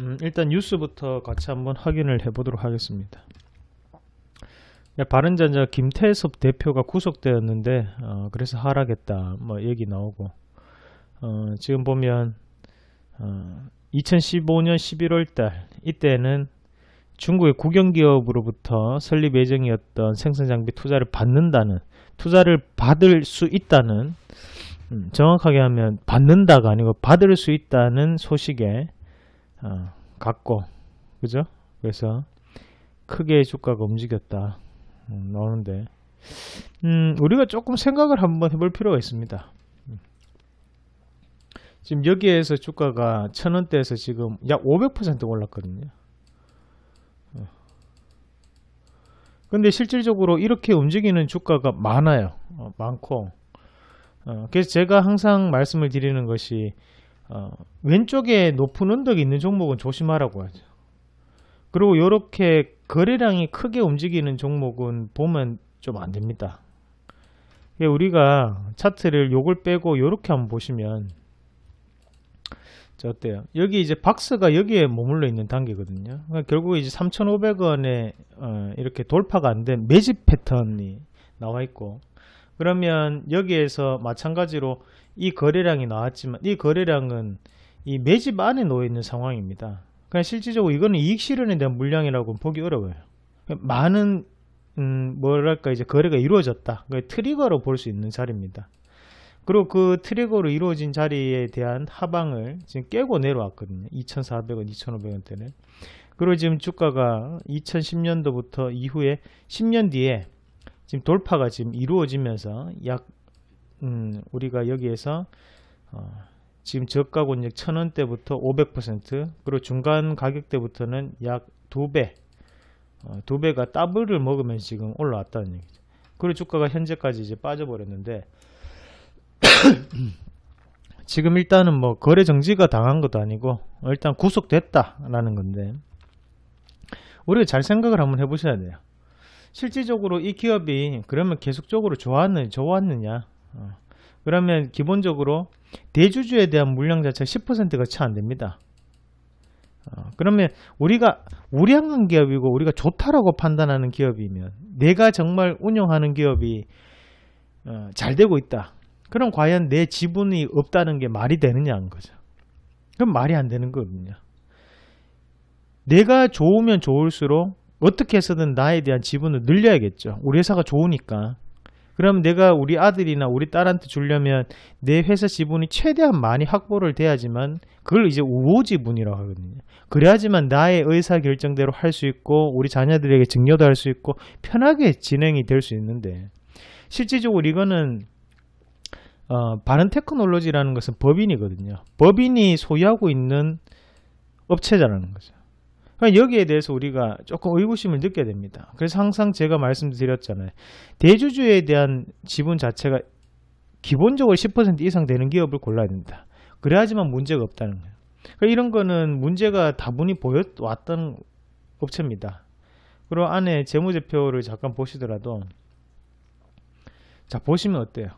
음, 일단 뉴스부터 같이 한번 확인을 해보도록 하겠습니다. 네, 바른전자 김태섭 대표가 구속되었는데 어, 그래서 하락했다 뭐 얘기 나오고 어, 지금 보면 어, 2015년 11월달 이때는 중국의 국영기업으로부터 설립 예정이었던 생산장비 투자를 받는다는 투자를 받을 수 있다는 음, 정확하게 하면 받는다가 아니고 받을 수 있다는 소식에 어, 같고 그죠? 그래서 크게 주가가 움직였다 음, 나오는데 음, 우리가 조금 생각을 한번 해볼 필요가 있습니다. 지금 여기에서 주가가 천원대에서 지금 약 500% 올랐거든요. 어. 근데 실질적으로 이렇게 움직이는 주가가 많아요. 어, 많고. 어, 그래서 제가 항상 말씀을 드리는 것이 어, 왼쪽에 높은 언덕이 있는 종목은 조심하라고 하죠. 그리고 이렇게 거래량이 크게 움직이는 종목은 보면 좀 안됩니다. 우리가 차트를 요걸 빼고 이렇게 한번 보시면 자 어때요? 여기 이제 박스가 여기에 머물러 있는 단계거든요. 그러니까 결국 이제 3,500원에 어, 이렇게 돌파가 안 된 매집 패턴이 나와 있고 그러면 여기에서 마찬가지로 이 거래량이 나왔지만 이 거래량은 이 매집 안에 놓여 있는 상황입니다. 그냥 그러니까 실질적으로 이거는 이익 실현에 대한 물량이라고 보기 어려워요. 많은 음, 뭐랄까 이제 거래가 이루어졌다. 그 트리거로 볼 수 있는 자리입니다. 그리고 그 트리거로 이루어진 자리에 대한 하방을 지금 깨고 내려왔거든요. 2,400원, 2,500원대는. 그리고 지금 주가가 2010년도부터 이후에 10년 뒤에 지금 돌파가 지금 이루어지면서 약 음, 우리가 여기에서 어, 지금 저가 권역 1000원대부터 500% 그리고 중간 가격대부터는 약 2배 어, 2배가 더블을 먹으면 지금 올라왔다는 얘기죠. 그리고 주가가 현재까지 이제 빠져버렸는데 지금 일단은 뭐 거래 정지가 당한 것도 아니고 일단 구속됐다라는 건데 우리가 잘 생각을 한번 해보셔야 돼요. 실질적으로 이 기업이 그러면 계속적으로 좋았느, 좋았느냐 어. 그러면 기본적으로 대주주에 대한 물량 자체가 10%가 채 안됩니다 어. 그러면 우리가 우량한 기업이고 우리가 좋다라고 판단하는 기업이면 내가 정말 운영하는 기업이 어, 잘 되고 있다 그럼 과연 내 지분이 없다는 게 말이 되느냐는 거죠 그럼 말이 안 되는 거거든요 내가 좋으면 좋을수록 어떻게 해서든 나에 대한 지분을 늘려야겠죠 우리 회사가 좋으니까 그럼 내가 우리 아들이나 우리 딸한테 주려면 내 회사 지분이 최대한 많이 확보를 돼야지만 그걸 이제 우호 지분이라고 하거든요. 그래야지만 나의 의사 결정대로 할 수 있고 우리 자녀들에게 증여도 할 수 있고 편하게 진행이 될 수 있는데 실질적으로 이거는 어, 바른 테크놀로지라는 것은 법인이거든요. 법인이 소유하고 있는 업체자라는 거죠. 그러 그러니까 여기에 대해서 우리가 조금 의구심을 느껴야 됩니다. 그래서 항상 제가 말씀드렸잖아요. 대주주에 대한 지분 자체가 기본적으로 10% 이상 되는 기업을 골라야 된다. 그래야지만 문제가 없다는 거예요. 그러니까 이런 거는 문제가 다분히 보여왔던 업체입니다. 그리고 안에 재무제표를 잠깐 보시더라도 자 보시면 어때요?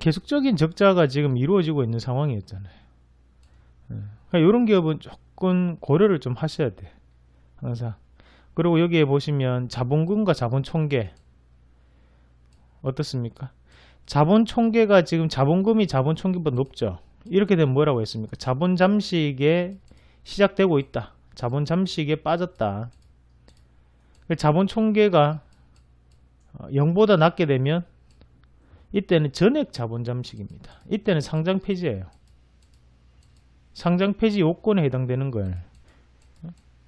계속적인 적자가 지금 이루어지고 있는 상황이었잖아요. 예. 그러니까 이런 기업은 조금 조금 고려를 좀 하셔야 돼 항상 그리고 여기에 보시면 자본금과 자본총계 어떻습니까 자본총계가 지금 자본금이 자본총계보다 높죠 이렇게 되면 뭐라고 했습니까 자본잠식에 시작되고 있다 자본잠식에 빠졌다 자본총계가 0보다 낮게 되면 이때는 전액 자본잠식입니다 이때는 상장 폐지예요 상장 폐지 요건에 해당되는 걸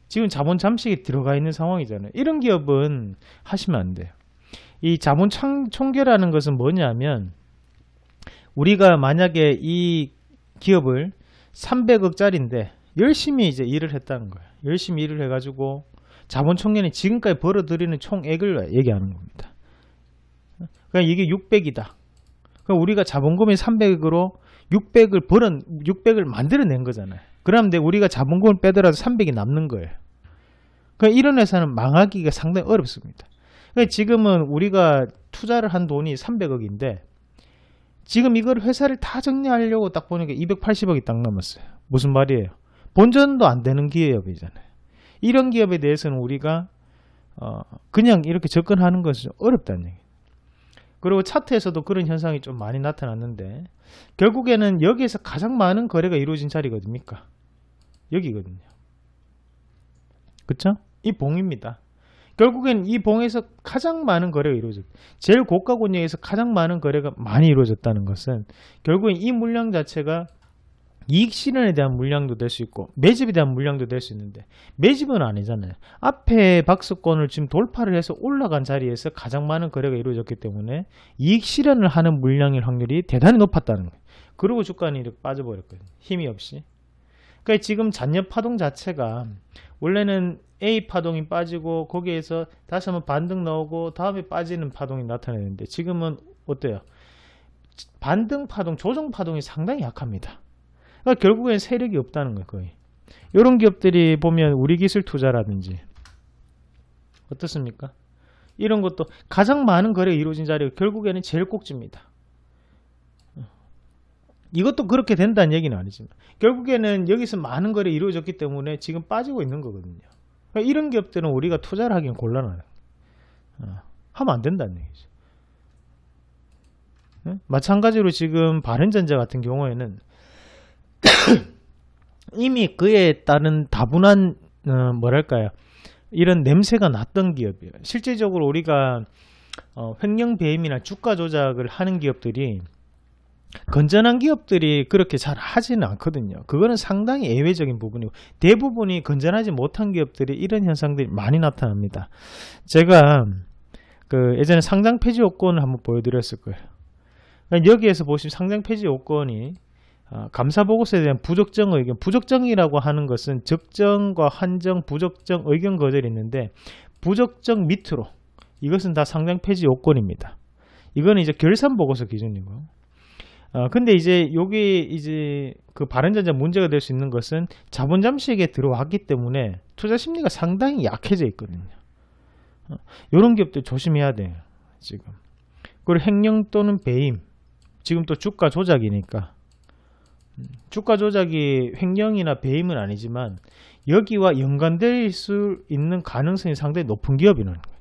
지금 자본 잠식에 들어가 있는 상황이잖아요. 이런 기업은 하시면 안 돼요. 이 자본 창, 총계라는 것은 뭐냐면 우리가 만약에 이 기업을 300억짜리인데 열심히 이제 일을 했다는 거예요. 열심히 일을 해가지고 자본 총계는 지금까지 벌어들이는 총액을 얘기하는 겁니다. 그냥 그러니까 이게 600이다. 그러니까 우리가 자본금이 300으로 600을 벌은 600을 만들어낸 거잖아요. 그런데 우리가 자본금을 빼더라도 300이 남는 거예요. 그러니까 이런 회사는 망하기가 상당히 어렵습니다. 그러니까 지금은 우리가 투자를 한 돈이 300억인데 지금 이걸 회사를 다 정리하려고 딱 보니까 280억이 딱넘었어요 무슨 말이에요? 본전도 안 되는 기업이잖아요. 이런 기업에 대해서는 우리가 어 그냥 이렇게 접근하는 것은 어렵다는 얘기예요. 그리고 차트에서도 그런 현상이 좀 많이 나타났는데 결국에는 여기에서 가장 많은 거래가 이루어진 자리가 어딥니까? 여기거든요. 그쵸? 이 봉입니다. 결국엔 이 봉에서 가장 많은 거래가 이루어졌 제일 고가 권역에서 가장 많은 거래가 많이 이루어졌다는 것은 결국엔 이 물량 자체가 이익 실현에 대한 물량도 될 수 있고 매집에 대한 물량도 될 수 있는데 매집은 아니잖아요. 앞에 박스권을 지금 돌파를 해서 올라간 자리에서 가장 많은 거래가 이루어졌기 때문에 이익 실현을 하는 물량일 확률이 대단히 높았다는 거예요. 그리고 주가는 이렇게 빠져버렸거든요. 힘이 없이. 그러니까 지금 잔여 파동 자체가 원래는 A 파동이 빠지고 거기에서 다시 한번 반등 나오고 다음에 빠지는 파동이 나타나는데 지금은 어때요? 반등 파동, 조정 파동이 상당히 약합니다. 그러니까 결국엔 세력이 없다는 거예요. 거의. 이런 기업들이 보면 우리 기술 투자라든지 어떻습니까? 이런 것도 가장 많은 거래가 이루어진 자리가 결국에는 제일 꼭지입니다. 이것도 그렇게 된다는 얘기는 아니지만 결국에는 여기서 많은 거래 이루어졌기 때문에 지금 빠지고 있는 거거든요. 그러니까 이런 기업들은 우리가 투자를 하기는 곤란하다. 어, 하면 안 된다는 얘기죠. 마찬가지로 지금 바른전자 같은 경우에는 이미 그에 따른 다분한 어, 뭐랄까요 이런 냄새가 났던 기업이에요. 실제적으로 우리가 어, 횡령 배임이나 주가 조작을 하는 기업들이 건전한 기업들이 그렇게 잘 하지는 않거든요. 그거는 상당히 예외적인 부분이고 대부분이 건전하지 못한 기업들이 이런 현상들이 많이 나타납니다. 제가 그 예전에 상장 폐지 요건을 한번 보여드렸을 거예요. 그러니까 여기에서 보시면 상장 폐지 요건이 어, 감사 보고서에 대한 부적정 의견, 부적정이라고 하는 것은 적정과 한정, 부적정 의견 거절이 있는데 부적정 밑으로 이것은 다 상장 폐지 요건입니다. 이거는 이제 결산 보고서 기준이고요. 어, 근데 이제 여기 이제 그 바른전자 문제가 될 수 있는 것은 자본 잠식에 들어왔기 때문에 투자 심리가 상당히 약해져 있거든요. 어, 이런 기업들 조심해야 돼요. 지금. 그리고 횡령 또는 배임. 지금 또 주가 조작이니까 주가 조작이 횡령이나 배임은 아니지만 여기와 연관될 수 있는 가능성이 상당히 높은 기업이라는 거예요.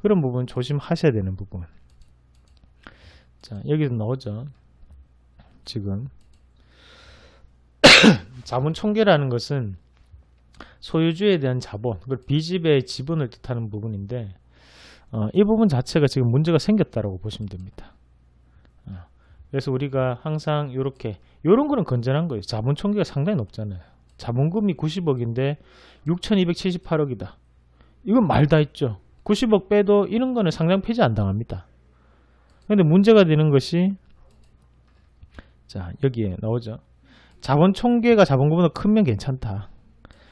그런 부분 조심하셔야 되는 부분. 자, 여기서 나오죠. 지금 자본 총계라는 것은 소유주에 대한 자본, 그 비집의 지분을 뜻하는 부분인데 어, 이 부분 자체가 지금 문제가 생겼다라 보시면 됩니다. 그래서 우리가 항상 이렇게 이런 거는 건전한 거예요. 자본 총기가 상당히 높잖아요. 자본금이 90억인데 6,278억이다. 이건 말 다 했죠. 90억 빼도 이런 거는 상장 폐지 안 당합니다. 근데 문제가 되는 것이 자 여기에 나오죠. 자본 총계가 자본금보다 크면 괜찮다.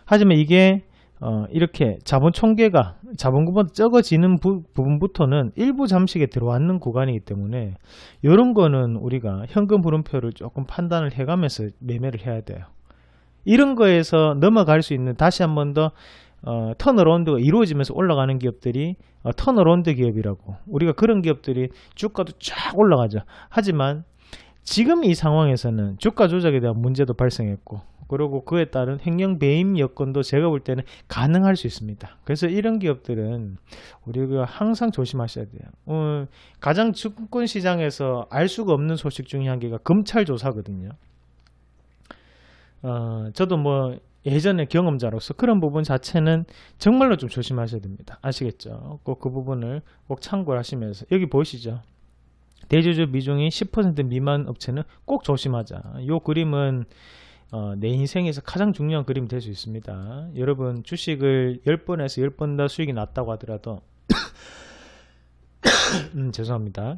하지만 이게 어, 이렇게 자본 총계가 자본금보다 적어지는 부, 분부터는 일부 잠식에 들어왔는 구간이기 때문에 이런 거는 우리가 현금 흐름표를 조금 판단을 해가면서 매매를 해야 돼요. 이런 거에서 넘어갈 수 있는 다시 한 번더 어, 턴어라운드가 이루어지면서 올라가는 기업들이 어, 턴어라운드 기업이라고 우리가 그런 기업들이 주가도 쫙 올라가죠. 하지만 지금 이 상황에서는 주가 조작에 대한 문제도 발생했고 그리고 그에 따른 횡령 배임 여건도 제가 볼 때는 가능할 수 있습니다. 그래서 이런 기업들은 우리가 항상 조심하셔야 돼요. 어, 가장 증권 시장에서 알 수가 없는 소식 중에 한 개가 검찰 조사거든요. 어, 저도 뭐 예전에 경험자로서 그런 부분 자체는 정말로 좀 조심하셔야 됩니다. 아시겠죠? 꼭 그 부분을 꼭 참고를 하시면서 여기 보이시죠? 대주주 비중이 10% 미만 업체는 꼭 조심하자. 이 그림은 어, 내 인생에서 가장 중요한 그림이 될 수 있습니다. 여러분 주식을 10번에서 10번 다 수익이 났다고 하더라도 음, 죄송합니다.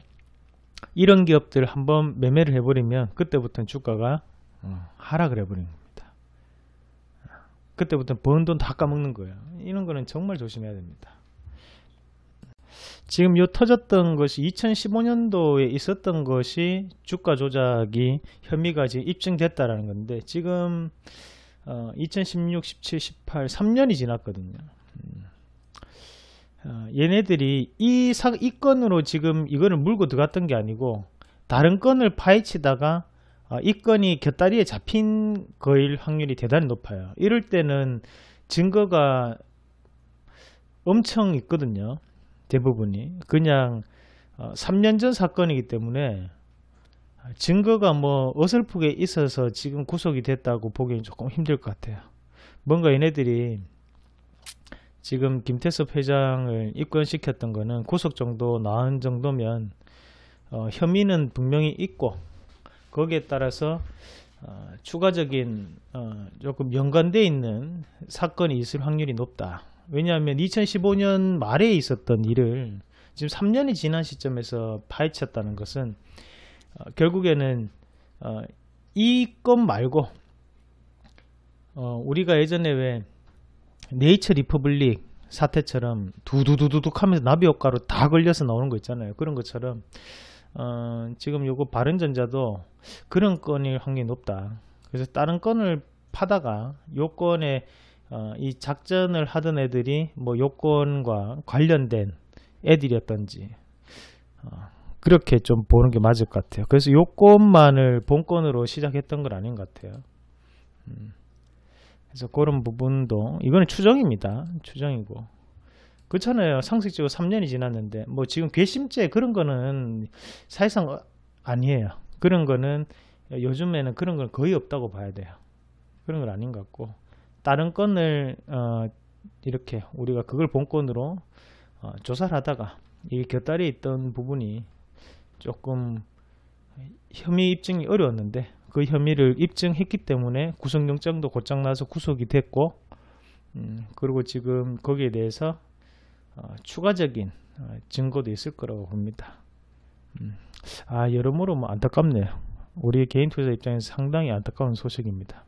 이런 기업들 한번 매매를 해버리면 그때부터는 주가가 어, 하락을 해버립니다 그때부터는 번 돈 다 까먹는 거예요. 이런 거는 정말 조심해야 됩니다. 지금 요 터졌던 것이 2015년도에 있었던 것이 주가 조작이 혐의가 지금 입증됐다라는 건데 지금 어, 2016, 17, 18 3년이 지났거든요. 음. 어, 얘네들이 이, 사, 이 건으로 지금 이거를 물고 들어갔던 게 아니고 다른 건을 파헤치다가 어, 이 건이 곁다리에 잡힌 거일 확률이 대단히 높아요. 이럴 때는 증거가 엄청 있거든요. 대부분이 그냥 3년 어, 전 사건이기 때문에 증거가 뭐 어설프게 있어서 지금 구속이 됐다고 보기엔 조금 힘들 것 같아요. 뭔가 얘네들이 지금 김태섭 회장을 입건시켰던 거는 구속 정도 나은 정도면 어, 혐의는 분명히 있고 거기에 따라서 어, 추가적인 어, 조금 연관돼 있는 사건이 있을 확률이 높다. 왜냐하면 2015년 말에 있었던 일을 지금 3년이 지난 시점에서 파헤쳤다는 것은 어, 결국에는 어, 이것 말고 어, 우리가 예전에 왜 네이처 리퍼블릭 사태처럼 두두두두둑 하면서 나비 효과로 다 걸려서 나오는 거 있잖아요. 그런 것처럼 어, 지금 요거 바른전자도 그런 건일 확률이 높다. 그래서 다른 건을 파다가 요 건에 어, 이 작전을 하던 애들이 뭐 요건과 관련된 애들이었던지 어, 그렇게 좀 보는 게 맞을 것 같아요. 그래서 요건만을 본건으로 시작했던 건 아닌 것 같아요. 음, 그래서 그런 부분도 이거는 추정입니다. 추정이고 그렇잖아요. 상식적으로 3년이 지났는데 뭐 지금 괘씸죄 그런 거는 사실상 아니에요. 그런 거는 요즘에는 그런 건 거의 없다고 봐야 돼요. 그런 건 아닌 것 같고 다른 건을 어, 이렇게 우리가 그걸 본건으로 어, 조사를 하다가 이 곁다리에 있던 부분이 조금 혐의 입증이 어려웠는데 그 혐의를 입증했기 때문에 구속영장도 곧장나서 구속이 됐고 음, 그리고 지금 거기에 대해서 어, 추가적인 어, 증거도 있을 거라고 봅니다. 음, 아 여러모로 뭐 안타깝네요. 우리 개인 투자 입장에서 상당히 안타까운 소식입니다.